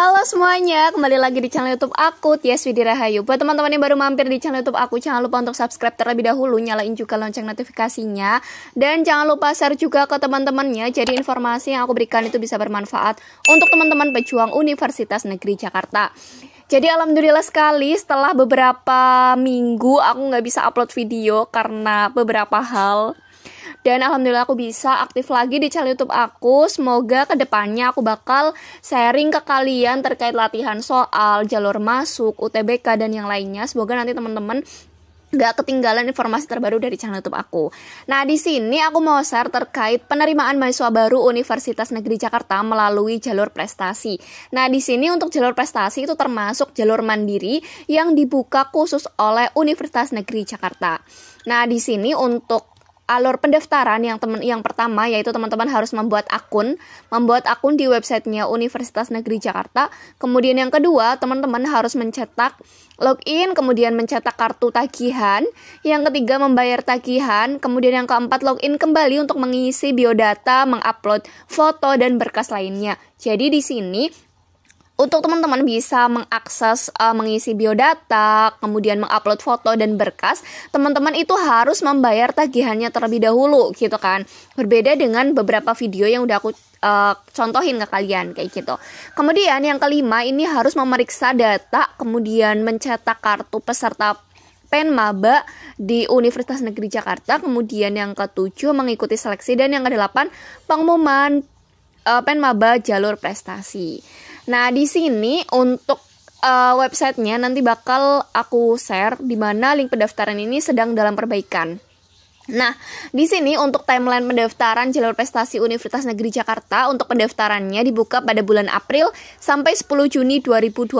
Halo semuanya, kembali lagi di channel YouTube aku, Tias Widi Rahayu. Buat teman-teman yang baru mampir di channel YouTube aku, jangan lupa untuk subscribe terlebih dahulu, nyalain juga lonceng notifikasinya, dan jangan lupa share juga ke teman-temannya. Jadi informasi yang aku berikan itu bisa bermanfaat untuk teman-teman pejuang Universitas Negeri Jakarta. Jadi alhamdulillah sekali setelah beberapa minggu aku nggak bisa upload video karena beberapa hal dan alhamdulillah aku bisa aktif lagi di channel YouTube aku. Semoga kedepannya aku bakal sharing ke kalian terkait latihan soal, jalur masuk, UTBK dan yang lainnya. Semoga nanti teman-teman gak ketinggalan informasi terbaru dari channel YouTube aku. Nah, di sini aku mau share terkait penerimaan mahasiswa baru Universitas Negeri Jakarta melalui jalur prestasi. Nah, di sini untuk jalur prestasi itu termasuk jalur mandiri yang dibuka khusus oleh Universitas Negeri Jakarta. Nah, di sini untuk alur pendaftaran yang teman yang pertama yaitu teman-teman harus membuat akun, membuat akun di websitenya Universitas Negeri Jakarta. Kemudian yang kedua, teman-teman harus mencetak login, kemudian mencetak kartu tagihan. Yang ketiga, membayar tagihan. Kemudian yang keempat, login kembali untuk mengisi biodata, mengupload foto dan berkas lainnya. Jadi di sini untuk teman-teman bisa mengakses uh, mengisi biodata, kemudian mengupload foto dan berkas, teman-teman itu harus membayar tagihannya terlebih dahulu gitu kan. Berbeda dengan beberapa video yang udah aku uh, contohin ke kalian kayak gitu. Kemudian yang kelima ini harus memeriksa data, kemudian mencetak kartu peserta PEN Maba di Universitas Negeri Jakarta. Kemudian yang ketujuh mengikuti seleksi dan yang kedelapan pengumuman uh, eh, Penmaba jalur prestasi. Nah, di sini untuk uh, websitenya nanti bakal aku share di mana link pendaftaran ini sedang dalam perbaikan. Nah, di sini untuk timeline pendaftaran jalur prestasi Universitas Negeri Jakarta untuk pendaftarannya dibuka pada bulan April sampai 10 Juni 2022,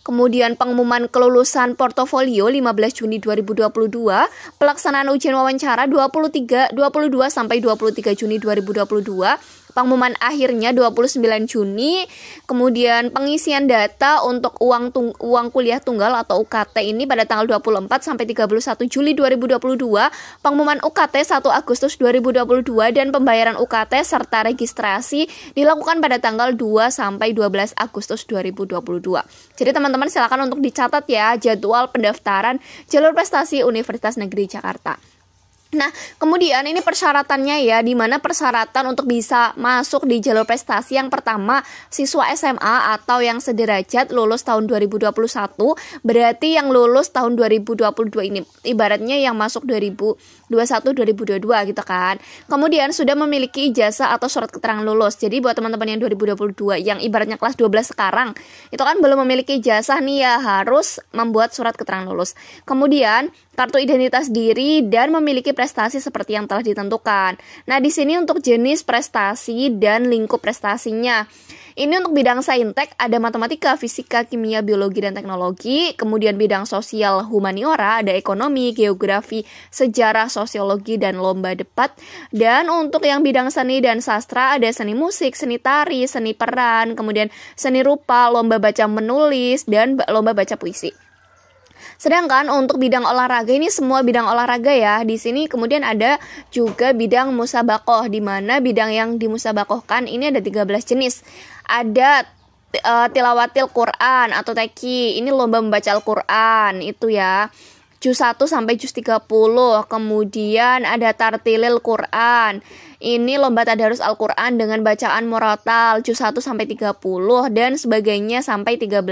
kemudian pengumuman kelulusan portofolio 15 Juni 2022, pelaksanaan ujian wawancara 23 22 sampai 23 Juni 2022, pengumuman akhirnya 29 Juni. Kemudian pengisian data untuk uang tung uang kuliah tunggal atau UKT ini pada tanggal 24 sampai 31 Juli 2022, pengumuman UKT 1 Agustus 2022 dan pembayaran UKT serta registrasi dilakukan pada tanggal 2 sampai 12 Agustus 2022. Jadi teman-teman silakan untuk dicatat ya jadwal pendaftaran jalur prestasi Universitas Negeri Jakarta. Nah, kemudian ini persyaratannya ya, di mana persyaratan untuk bisa masuk di jalur prestasi yang pertama, siswa SMA atau yang sederajat lulus tahun 2021, berarti yang lulus tahun 2022 ini ibaratnya yang masuk 2021 2022 gitu kan. Kemudian sudah memiliki ijazah atau surat keterangan lulus. Jadi buat teman-teman yang 2022 yang ibaratnya kelas 12 sekarang, itu kan belum memiliki ijazah nih ya, harus membuat surat keterangan lulus. Kemudian kartu identitas diri dan memiliki prestasi prestasi seperti yang telah ditentukan. Nah, di sini untuk jenis prestasi dan lingkup prestasinya. Ini untuk bidang saintek ada matematika, fisika, kimia, biologi, dan teknologi. Kemudian bidang sosial humaniora ada ekonomi, geografi, sejarah, sosiologi, dan lomba debat. Dan untuk yang bidang seni dan sastra ada seni musik, seni tari, seni peran, kemudian seni rupa, lomba baca menulis, dan lomba baca puisi. Sedangkan untuk bidang olahraga ini semua bidang olahraga ya. Di sini kemudian ada juga bidang musabakoh di mana bidang yang dimusabakohkan ini ada 13 jenis. Ada uh, tilawatil Quran atau teki. Ini lomba membaca Al-Qur'an itu ya juz 1 sampai juz 30. Kemudian ada tartilil Quran. Ini lomba tadarus Al-Qur'an dengan bacaan murotal juz 1 sampai 30 dan sebagainya sampai 13.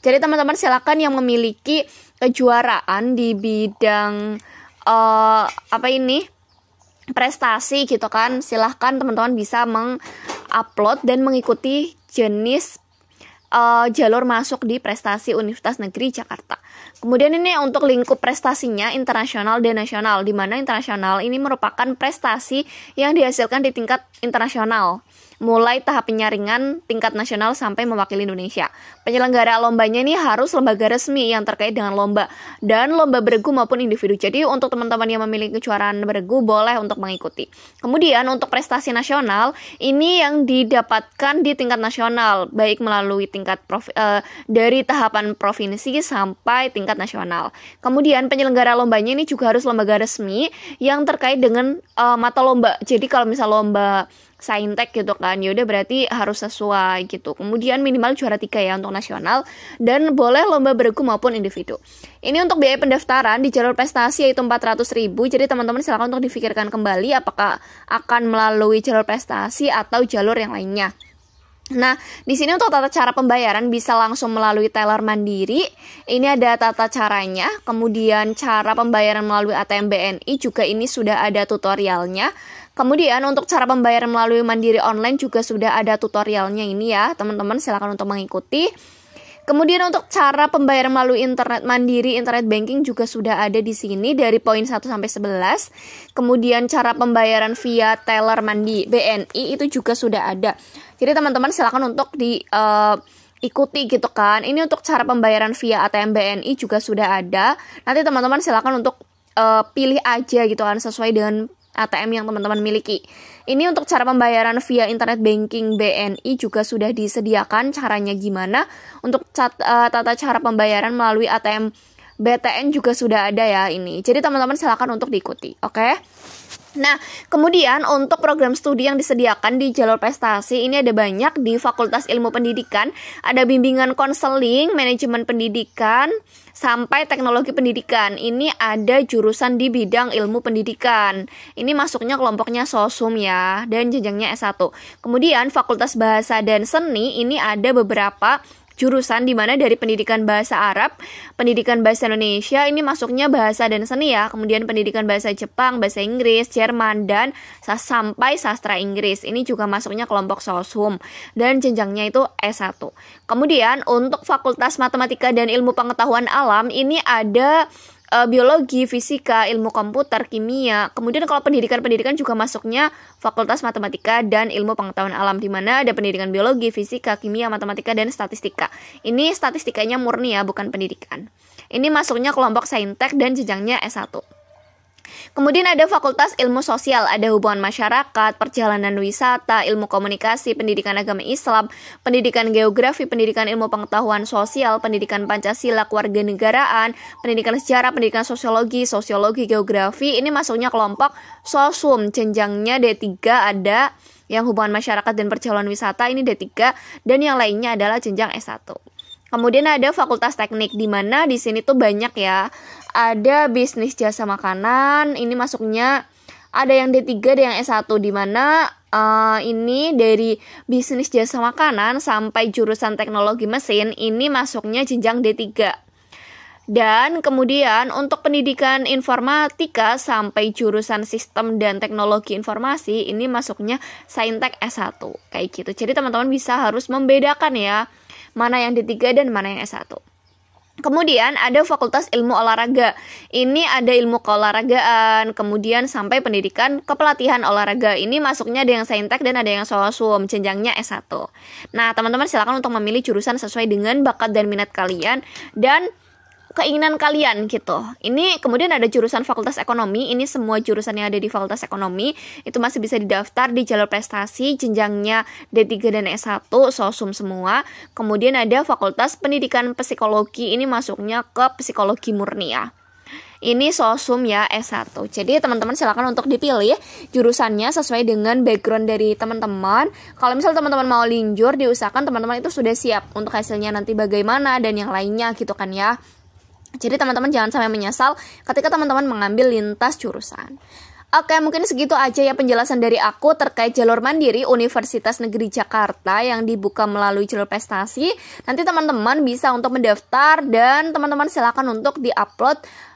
Jadi teman-teman silakan yang memiliki kejuaraan di bidang uh, apa ini? prestasi gitu kan. Silahkan teman-teman bisa mengupload dan mengikuti jenis uh, jalur masuk di prestasi Universitas Negeri Jakarta. Kemudian ini untuk lingkup prestasinya internasional dan nasional, di mana internasional ini merupakan prestasi yang dihasilkan di tingkat internasional mulai tahap penyaringan tingkat nasional sampai mewakili Indonesia. Penyelenggara lombanya ini harus lembaga resmi yang terkait dengan lomba dan lomba beregu maupun individu. Jadi untuk teman-teman yang memiliki kejuaraan beregu boleh untuk mengikuti. Kemudian untuk prestasi nasional ini yang didapatkan di tingkat nasional baik melalui tingkat prof, eh, dari tahapan provinsi sampai tingkat nasional. Kemudian penyelenggara lombanya ini juga harus lembaga resmi yang terkait dengan eh, mata lomba. Jadi kalau misal lomba saintek gitu kan ya udah berarti harus sesuai gitu kemudian minimal juara tiga ya untuk nasional dan boleh lomba bergu maupun individu ini untuk biaya pendaftaran di jalur prestasi yaitu 400 ribu jadi teman-teman silakan untuk difikirkan kembali apakah akan melalui jalur prestasi atau jalur yang lainnya Nah, di sini untuk tata cara pembayaran bisa langsung melalui teller mandiri. Ini ada tata caranya, kemudian cara pembayaran melalui ATM BNI juga ini sudah ada tutorialnya. Kemudian untuk cara pembayaran melalui Mandiri Online juga sudah ada tutorialnya ini ya, teman-teman silahkan untuk mengikuti. Kemudian untuk cara pembayaran melalui internet mandiri, internet banking juga sudah ada di sini dari poin 1 sampai 11. Kemudian cara pembayaran via teller mandi BNI itu juga sudah ada. Jadi teman-teman silahkan untuk di uh, ikuti gitu kan. Ini untuk cara pembayaran via ATM BNI juga sudah ada. Nanti teman-teman silahkan untuk uh, pilih aja gitu kan sesuai dengan ATM yang teman-teman miliki. Ini untuk cara pembayaran via internet banking BNI juga sudah disediakan caranya gimana. Untuk eh, tata cara pembayaran melalui ATM BTN juga sudah ada ya ini. Jadi teman-teman silakan untuk diikuti, oke? Okay? Nah, kemudian untuk program studi yang disediakan di jalur prestasi ini ada banyak di Fakultas Ilmu Pendidikan, ada bimbingan konseling, manajemen pendidikan, sampai teknologi pendidikan. Ini ada jurusan di bidang ilmu pendidikan. Ini masuknya kelompoknya sosum ya dan jenjangnya S1. Kemudian Fakultas Bahasa dan Seni ini ada beberapa jurusan di mana dari pendidikan bahasa Arab, pendidikan bahasa Indonesia ini masuknya bahasa dan seni ya, kemudian pendidikan bahasa Jepang, bahasa Inggris, Jerman dan sampai sastra Inggris. Ini juga masuknya kelompok soshum dan jenjangnya itu S1. Kemudian untuk Fakultas Matematika dan Ilmu Pengetahuan Alam ini ada uh, biologi, fisika, ilmu komputer, kimia. Kemudian kalau pendidikan-pendidikan juga masuknya Fakultas Matematika dan Ilmu Pengetahuan Alam di mana ada pendidikan biologi, fisika, kimia, matematika dan statistika. Ini statistikanya murni ya, bukan pendidikan. Ini masuknya kelompok saintek dan jenjangnya S1. Kemudian ada Fakultas Ilmu Sosial, ada Hubungan Masyarakat, Perjalanan Wisata, Ilmu Komunikasi, Pendidikan Agama Islam, Pendidikan Geografi, Pendidikan Ilmu Pengetahuan Sosial, Pendidikan Pancasila, Kewarganegaraan, Pendidikan Sejarah, Pendidikan Sosiologi, Sosiologi Geografi. Ini masuknya kelompok sosum, jenjangnya D3 ada yang hubungan masyarakat dan perjalanan wisata ini D3 dan yang lainnya adalah jenjang S1. Kemudian ada fakultas teknik di mana di sini tuh banyak ya ada bisnis jasa makanan. Ini masuknya ada yang D3 ada yang S1 di mana uh, ini dari bisnis jasa makanan sampai jurusan teknologi mesin ini masuknya jenjang D3. Dan kemudian untuk pendidikan informatika sampai jurusan sistem dan teknologi informasi ini masuknya Saintek S1 kayak gitu. Jadi teman-teman bisa harus membedakan ya mana yang D3 dan mana yang S1. Kemudian ada Fakultas Ilmu Olahraga. Ini ada ilmu keolahragaan, kemudian sampai pendidikan kepelatihan olahraga. Ini masuknya ada yang saintek dan ada yang soasum, jenjangnya S1. Nah, teman-teman silakan untuk memilih jurusan sesuai dengan bakat dan minat kalian dan keinginan kalian gitu. Ini kemudian ada jurusan Fakultas Ekonomi, ini semua jurusan yang ada di Fakultas Ekonomi itu masih bisa didaftar di jalur prestasi, jenjangnya D3 dan S1, sosum semua. Kemudian ada Fakultas Pendidikan Psikologi, ini masuknya ke psikologi murni ya. Ini sosum ya S1. Jadi teman-teman silakan untuk dipilih jurusannya sesuai dengan background dari teman-teman. Kalau misal teman-teman mau linjur diusahakan teman-teman itu sudah siap untuk hasilnya nanti bagaimana dan yang lainnya gitu kan ya. Jadi teman-teman jangan sampai menyesal ketika teman-teman mengambil lintas jurusan. Oke, mungkin segitu aja ya penjelasan dari aku terkait jalur mandiri Universitas Negeri Jakarta yang dibuka melalui jalur prestasi. Nanti teman-teman bisa untuk mendaftar dan teman-teman silakan untuk diupload